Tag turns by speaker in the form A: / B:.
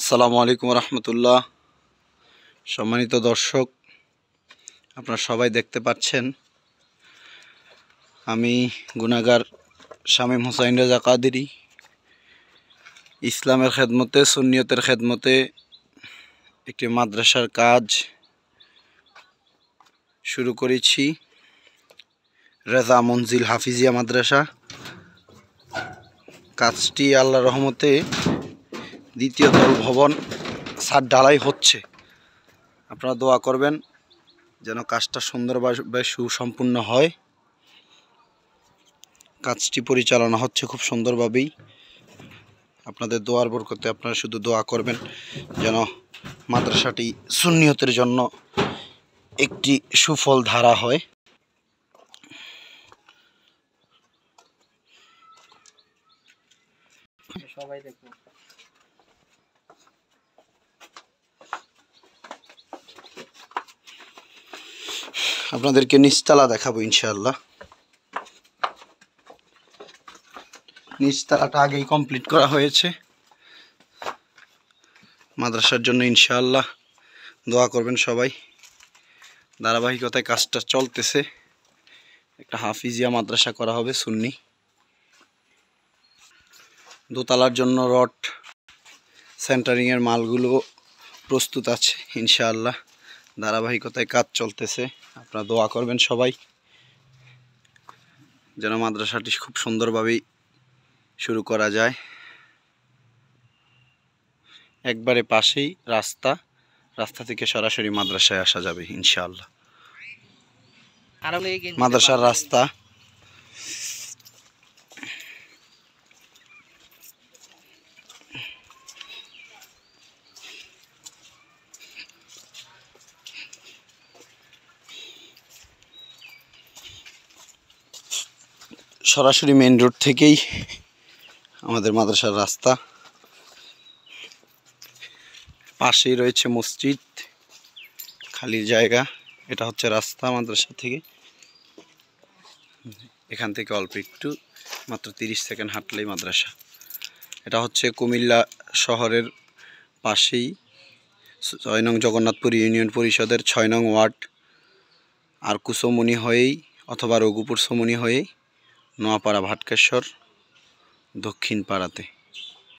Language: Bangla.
A: আসসালামু আলাইকুম রহমতুল্লাহ সম্মানিত দর্শক আপনারা সবাই দেখতে পাচ্ছেন আমি গুণাগার শামীম হোসাইন রাজা কাদেরি ইসলামের খেদমতে সুনিয়তের খেদমতে একটি মাদ্রাসার কাজ শুরু করেছি রেজা মঞ্জিল হাফিজিয়া মাদ্রাসা কাজটি আল্লাহ রহমতে দ্বিতীয় তল ভবন সার ঢালাই হচ্ছে আপনারা দোয়া করবেন যেন কাজটা সুন্দরভাবে সুসম্পূর্ণ হয় কাজটি পরিচালনা হচ্ছে খুব সুন্দরভাবেই আপনাদের দোয়ার বরকতে আপনারা শুধু দোয়া করবেন যেন মাদ্রাসাটি সুন্নিয়তের জন্য একটি সুফল ধারা হয় সবাই দেখুন আপনাদেরকে নিচতলা দেখাবো ইনশাল্লাহ নিচতলাটা আগেই কমপ্লিট করা হয়েছে মাদ্রাসার জন্য ইনশাআল্লাহ দোয়া করবেন সবাই ধারাবাহিকতায় কাজটা চলতেছে একটা হাফিজিয়া মাদ্রাসা করা হবে সুন্নি দোতলার জন্য রড সেন্টারিংয়ের মালগুলো প্রস্তুত আছে ইনশাআল্লাহ ধারাবাহিকতায় কাজ চলতেছে আপনারা দোয়া করবেন সবাই যেন মাদ্রাসাটি খুব সুন্দরভাবেই শুরু করা যায় একবারে পাশেই রাস্তা রাস্তা থেকে সরাসরি মাদ্রাসায় আসা যাবে ইনশাআল্লাহ মাদ্রাসার রাস্তা সরাসরি মেন রোড থেকেই আমাদের মাদ্রাসার রাস্তা পাশেই রয়েছে মসজিদ খালি জায়গা এটা হচ্ছে রাস্তা মাদ্রাসা থেকে এখান থেকে অল্প একটু মাত্র তিরিশ সেকেন্ড হাঁটলেই মাদ্রাসা এটা হচ্ছে কুমিল্লা শহরের পাশেই ছয় নং জগন্নাথপুর ইউনিয়ন পরিষদের ছয় নং ওয়ার্ড আর কুসমনি হয়েই অথবা রঘুপুর সমনি হয়েই নোয়াপাড়া ভাটকেশ্বর দক্ষিণ পাড়াতে